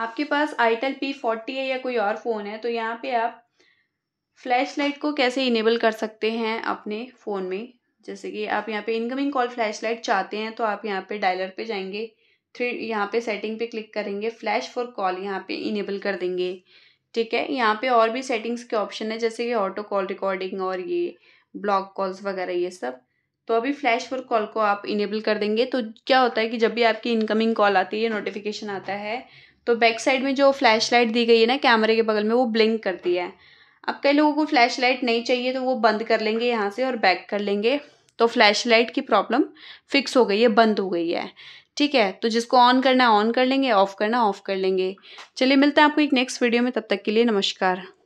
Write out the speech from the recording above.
आपके पास itel P forty है या कोई और फ़ोन है तो यहाँ पे आप फ्लैश लाइट को कैसे इनेबल कर सकते हैं अपने फ़ोन में जैसे कि आप यहाँ पे इनकमिंग कॉल फ्लैश लाइट चाहते हैं तो आप यहाँ पे डायलर पे जाएंगे थ्री यहाँ पे सेटिंग पे क्लिक करेंगे फ्लैश फॉर कॉल यहाँ पे इनेबल कर देंगे ठीक है यहाँ पे और भी सेटिंग्स के ऑप्शन है जैसे कि ऑटो कॉल रिकॉर्डिंग और ये ब्लॉक कॉल्स वगैरह ये सब तो अभी फ्लैश फॉर कॉल को आप इनेबल कर देंगे तो क्या होता है कि जब भी आपकी इनकमिंग कॉल आती है नोटिफिकेशन आता है तो बैक साइड में जो फ्लैश लाइट दी गई है ना कैमरे के बगल में वो ब्लिंक करती है अब कई लोगों को फ्लैश लाइट नहीं चाहिए तो वो बंद कर लेंगे यहाँ से और बैक कर लेंगे तो फ्लैश लाइट की प्रॉब्लम फिक्स हो गई है बंद हो गई है ठीक है तो जिसको ऑन करना है ऑन कर लेंगे ऑफ़ करना ऑफ़ कर लेंगे चलिए मिलते हैं आपको एक नेक्स्ट वीडियो में तब तक के लिए नमस्कार